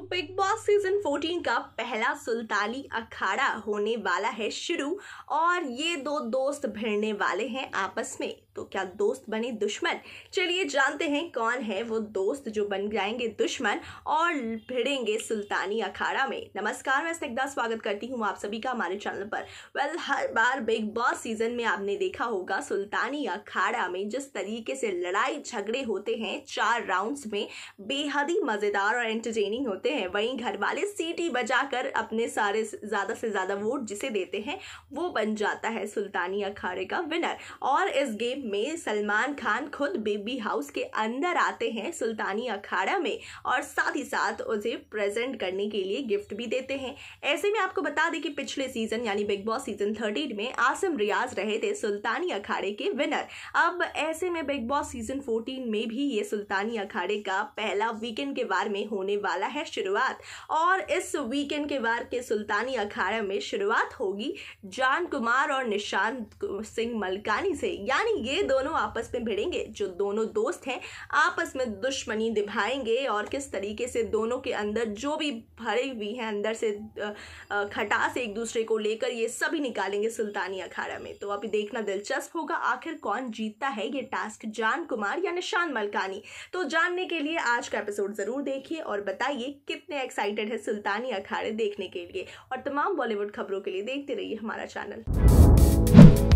तो big Boss season 14 का पहला सुल्तानी अखाड़ा होने वाला है शुरू और ये दो दोस्त भिड़ने वाले हैं आपस में तो क्या दोस्त बने दुश्मन चलिए जानते हैं कौन है वो दोस्त जो बन जाएंगे दुश्मन और भिड़ेंगे सुल्तानी अखाड़ा में नमस्कार मैं स्निग्धा स्वागत करती हूँ आप सभी का हमारे चैनल पर वेल हर बार बिग बॉस सीजन में आपने देखा होगा सुल्तानी अखाड़ा में जिस तरीके से लड़ाई झगड़े होते हैं चार राउंड में बेहद ही मज़ेदार और एंटरटेनिंग होते होते हैं वहीं घर वाले सीटी बजाकर अपने सारे ज़्यादा से ज़्यादा वोट जिसे देते हैं वो बन जाता है सुल्तानी अखाड़े का विनर और इस गेम में सलमान खान खुद बेबी हाउस के अंदर आते हैं सुल्तानी अखाड़ा में और साथ ही साथ उसे प्रेजेंट करने के लिए गिफ्ट भी देते हैं ऐसे में आपको बता दें कि पिछले सीजन यानी बिग बॉस सीजन थर्टीन में आसिम रियाज रहे थे सुल्तानी अखाड़े के विनर अब ऐसे में बिग बॉस सीजन फोर्टीन में भी ये सुल्तानी अखाड़े का पहला वीकेंड के बार में होने वाला है शुरुआत और इस वीकेंड के वार के सुल्तानी अखाड़े में शुरुआत होगी जान कुमार और निशांत सिंह मलकानी से यानी ये दोनों आपस में भिड़ेंगे जो दोनों दोस्त हैं आपस में दुश्मनी निभाएंगे और किस तरीके से दोनों के अंदर जो भी भरे हुई हैं अंदर से खटास एक दूसरे को लेकर ये सभी निकालेंगे सुल्तानी अखाड़ा में तो अभी देखना दिलचस्प होगा आखिर कौन जीतता है ये टास्क जान कुमार या निशान मलकानी तो जानने के लिए आज का एपिसोड ज़रूर देखिए और बताइए कितने एक्साइटेड है सुल्तानी अखाड़े देखने के लिए और तमाम बॉलीवुड खबरों के लिए देखते रहिए हमारा चैनल